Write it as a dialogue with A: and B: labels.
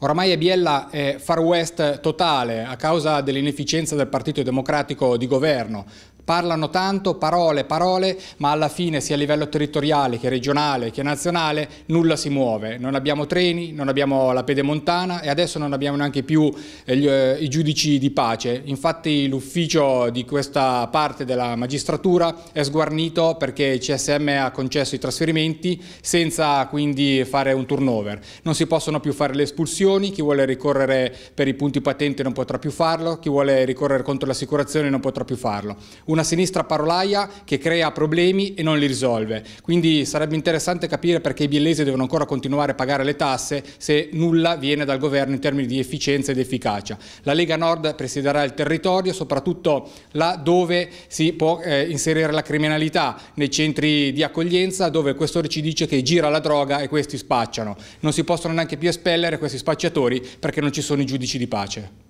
A: Oramai a Biella è far west totale a causa dell'inefficienza del Partito Democratico di governo parlano tanto, parole, parole, ma alla fine sia a livello territoriale che regionale che nazionale nulla si muove. Non abbiamo treni, non abbiamo la pedemontana e adesso non abbiamo neanche più eh, gli, eh, i giudici di pace. Infatti l'ufficio di questa parte della magistratura è sguarnito perché il CSM ha concesso i trasferimenti senza quindi fare un turnover. Non si possono più fare le espulsioni, chi vuole ricorrere per i punti patente non potrà più farlo, chi vuole ricorrere contro l'assicurazione non potrà più farlo. Una una sinistra parolaia che crea problemi e non li risolve. Quindi sarebbe interessante capire perché i biellesi devono ancora continuare a pagare le tasse se nulla viene dal governo in termini di efficienza ed efficacia. La Lega Nord presiderà il territorio, soprattutto là dove si può eh, inserire la criminalità, nei centri di accoglienza dove il questore ci dice che gira la droga e questi spacciano. Non si possono neanche più espellere questi spacciatori perché non ci sono i giudici di pace.